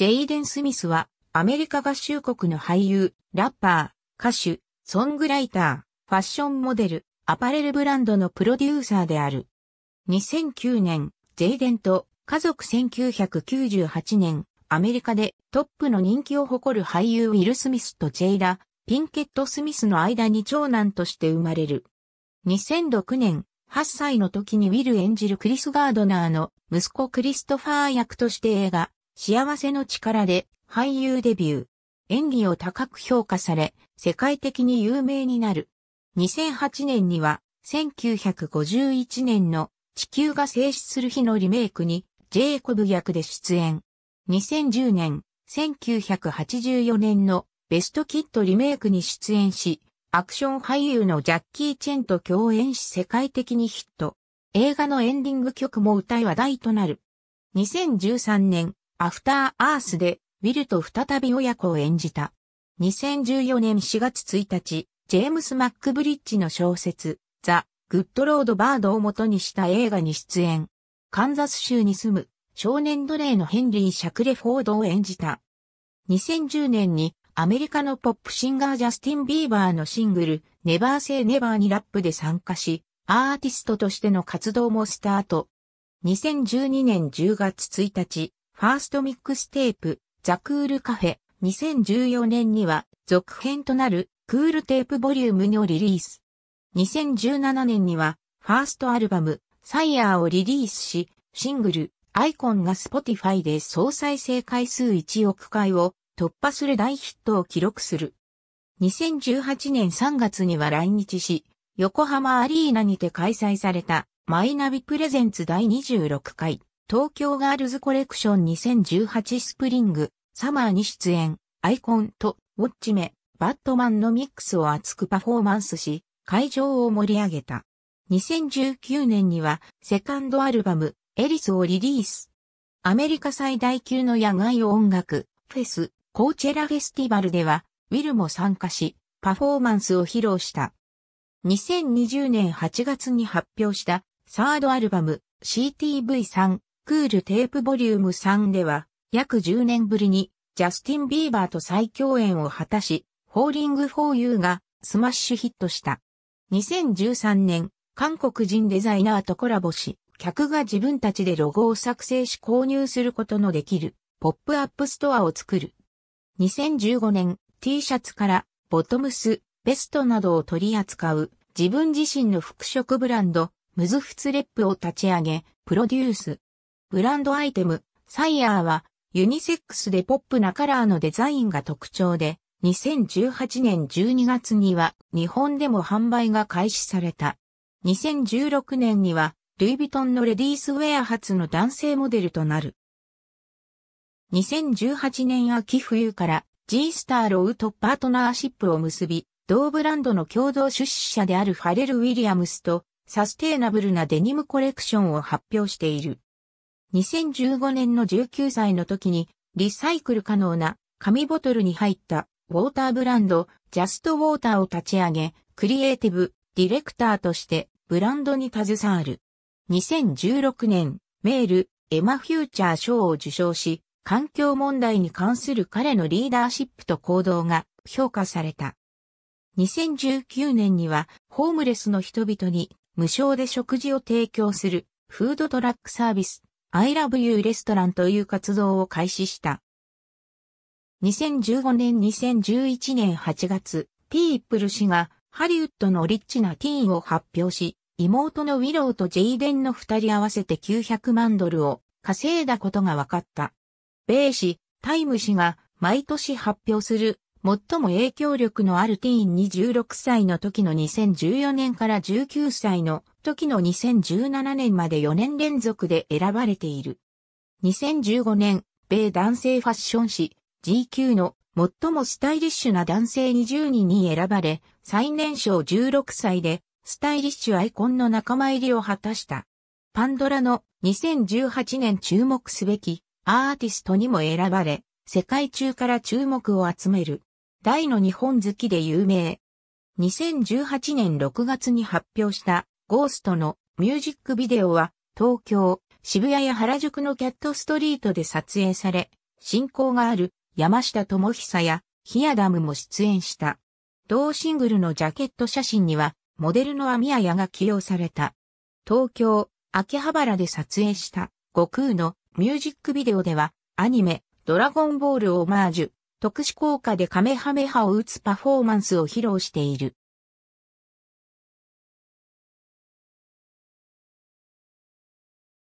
ジェイデン・スミスは、アメリカ合衆国の俳優、ラッパー、歌手、ソングライター、ファッションモデル、アパレルブランドのプロデューサーである。2009年、ジェイデンと家族1998年、アメリカでトップの人気を誇る俳優ウィル・スミスとジェイラ・ピンケット・スミスの間に長男として生まれる。2006年、8歳の時にウィル演じるクリス・ガードナーの息子クリストファー役として映画、幸せの力で俳優デビュー。演技を高く評価され、世界的に有名になる。2008年には、1951年の地球が静止する日のリメイクに、ジェイコブ役で出演。2010年、1984年のベストキットリメイクに出演し、アクション俳優のジャッキー・チェンと共演し世界的にヒット。映画のエンディング曲も歌い話題となる。2013年、アフターアースで、ウィルと再び親子を演じた。2014年4月1日、ジェームス・マックブリッジの小説、ザ・グッド・ロード・バードを元にした映画に出演。カンザス州に住む少年奴隷のヘンリー・シャクレフォードを演じた。2010年にアメリカのポップシンガージャスティン・ビーバーのシングル、ネバー・セイ・ネバーにラップで参加し、アーティストとしての活動もスタート。2012年10月1日、ファーストミックステープ、ザクールカフェ、2014年には続編となるクールテープボリュームにをリリース。2017年にはファーストアルバム、サイヤーをリリースし、シングル、アイコンがスポティファイで総再生回数1億回を突破する大ヒットを記録する。2018年3月には来日し、横浜アリーナにて開催されたマイナビプレゼンツ第26回東京ガールズコレクション2018スプリング、サマーに出演、アイコンとウォッチメ、バットマンのミックスを熱くパフォーマンスし、会場を盛り上げた。2019年にはセカンドアルバム、エリスをリリース。アメリカ最大級の野外音楽、フェス、コーチェラフェスティバルでは、ウィルも参加し、パフォーマンスを披露した。2020年8月に発表した、サードアルバム、CTV3 クールテープボリューム3では、約10年ぶりに、ジャスティン・ビーバーと再共演を果たし、ホーリング・フォー・ユーがスマッシュヒットした。2013年、韓国人デザイナーとコラボし、客が自分たちでロゴを作成し購入することのできる、ポップアップストアを作る。2015年、T シャツから、ボトムス、ベストなどを取り扱う、自分自身の服飾ブランド、ムズフツレップを立ち上げ、プロデュース。ブランドアイテム、サイヤーは、ユニセックスでポップなカラーのデザインが特徴で、2018年12月には日本でも販売が開始された。2016年には、ルイ・ヴィトンのレディースウェア初の男性モデルとなる。2018年秋冬から G スターロウとパートナーシップを結び、同ブランドの共同出資者であるファレル・ウィリアムスとサステイナブルなデニムコレクションを発表している。2015年の19歳の時にリサイクル可能な紙ボトルに入ったウォーターブランドジャストウォーターを立ち上げ、クリエイティブディレクターとしてブランドに携わる。2016年、メール、エマ・フューチャー賞を受賞し、環境問題に関する彼のリーダーシップと行動が評価された。2019年には、ホームレスの人々に無償で食事を提供するフードトラックサービス、I love you レストランという活動を開始した。2015年2011年8月、ピープル氏がハリウッドのリッチなティーンを発表し、妹のウィローとジェイデンの二人合わせて900万ドルを稼いだことが分かった。米氏、タイム氏が毎年発表する最も影響力のあるティーンに6歳の時の2014年から19歳の時の2017年まで4年連続で選ばれている。2015年、米男性ファッション誌 GQ の最もスタイリッシュな男性20人に選ばれ、最年少16歳でスタイリッシュアイコンの仲間入りを果たした。パンドラの2018年注目すべきアーティストにも選ばれ、世界中から注目を集める。大の日本好きで有名。2018年6月に発表したゴーストのミュージックビデオは東京、渋谷や原宿のキャットストリートで撮影され、進行がある山下智久やヒアダムも出演した。同シングルのジャケット写真にはモデルのアミアヤが起用された。東京、秋葉原で撮影した悟空のミュージックビデオではアニメドラゴンボールオマージュ特殊効果でカメハメハを打つパフォーマンスを披露している。